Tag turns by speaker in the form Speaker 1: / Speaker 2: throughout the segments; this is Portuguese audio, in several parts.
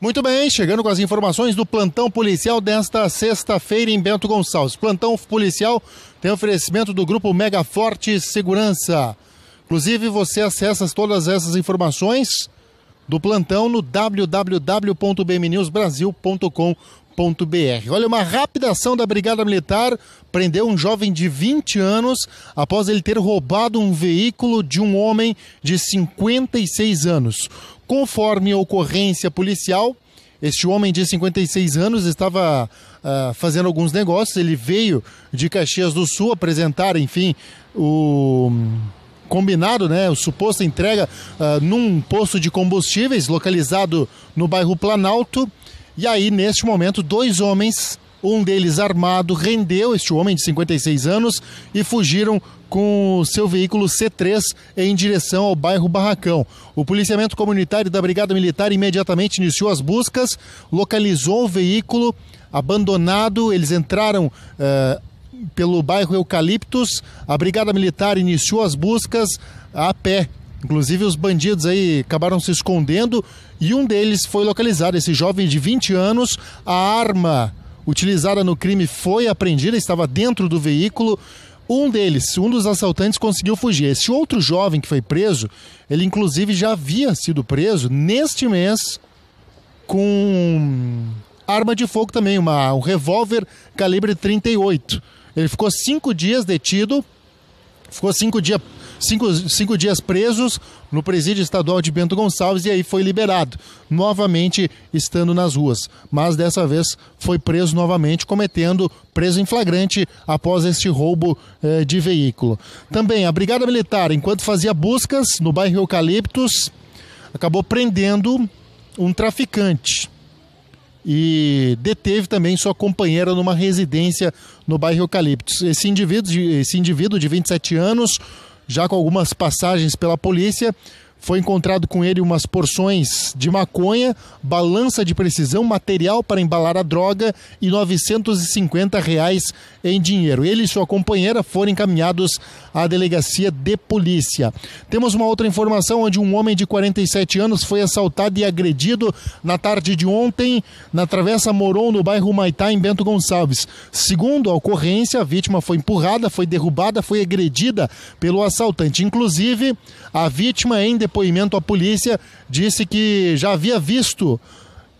Speaker 1: Muito bem, chegando com as informações do plantão policial desta sexta-feira em Bento Gonçalves. Plantão policial tem oferecimento do grupo Mega Forte Segurança. Inclusive, você acessa todas essas informações do plantão no www.bmnewsbrasil.com.br. Olha, uma rápida ação da Brigada Militar prendeu um jovem de 20 anos após ele ter roubado um veículo de um homem de 56 anos. Conforme ocorrência policial, este homem de 56 anos estava uh, fazendo alguns negócios. Ele veio de Caxias do Sul apresentar, enfim, o combinado, né, o suposto entrega uh, num posto de combustíveis localizado no bairro Planalto. E aí, neste momento, dois homens, um deles armado, rendeu este homem de 56 anos e fugiram com seu veículo C3 em direção ao bairro Barracão. O policiamento comunitário da Brigada Militar imediatamente iniciou as buscas, localizou o veículo abandonado, eles entraram. Eh, pelo bairro Eucaliptos, a Brigada Militar iniciou as buscas a pé Inclusive, os bandidos aí acabaram se escondendo e um deles foi localizado. Esse jovem de 20 anos, a arma utilizada no crime foi apreendida, estava dentro do veículo. Um deles, um dos assaltantes, conseguiu fugir. Esse outro jovem que foi preso, ele inclusive já havia sido preso neste mês com arma de fogo também, uma, um revólver calibre 38. Ele ficou cinco dias detido, ficou cinco dias cinco, cinco dias presos no presídio estadual de Bento Gonçalves e aí foi liberado, novamente estando nas ruas. Mas dessa vez foi preso novamente, cometendo preso em flagrante após este roubo eh, de veículo. Também a Brigada Militar, enquanto fazia buscas no bairro Eucaliptos, acabou prendendo um traficante e deteve também sua companheira numa residência no bairro Eucaliptos. Esse indivíduo, esse indivíduo de 27 anos já com algumas passagens pela polícia, foi encontrado com ele umas porções de maconha, balança de precisão, material para embalar a droga e R$ 950 reais em dinheiro. Ele e sua companheira foram encaminhados à delegacia de polícia. Temos uma outra informação onde um homem de 47 anos foi assaltado e agredido na tarde de ontem na Travessa Moron, no bairro Maitá, em Bento Gonçalves. Segundo a ocorrência, a vítima foi empurrada, foi derrubada, foi agredida pelo assaltante. Inclusive, a vítima em depoimento à polícia, disse que já havia visto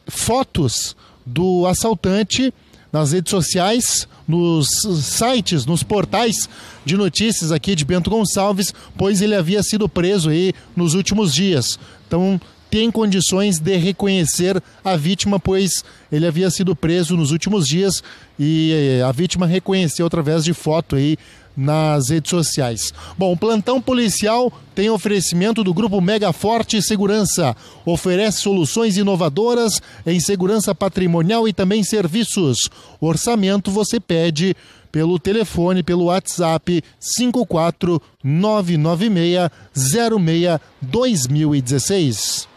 Speaker 1: fotos do assaltante nas redes sociais, nos sites, nos portais de notícias aqui de Bento Gonçalves, pois ele havia sido preso aí nos últimos dias. Então tem condições de reconhecer a vítima, pois ele havia sido preso nos últimos dias e eh, a vítima reconheceu através de foto aí nas redes sociais. Bom, plantão policial tem oferecimento do grupo Mega Forte Segurança. Oferece soluções inovadoras em segurança patrimonial e também serviços. Orçamento você pede pelo telefone, pelo WhatsApp 54996062016. 2016.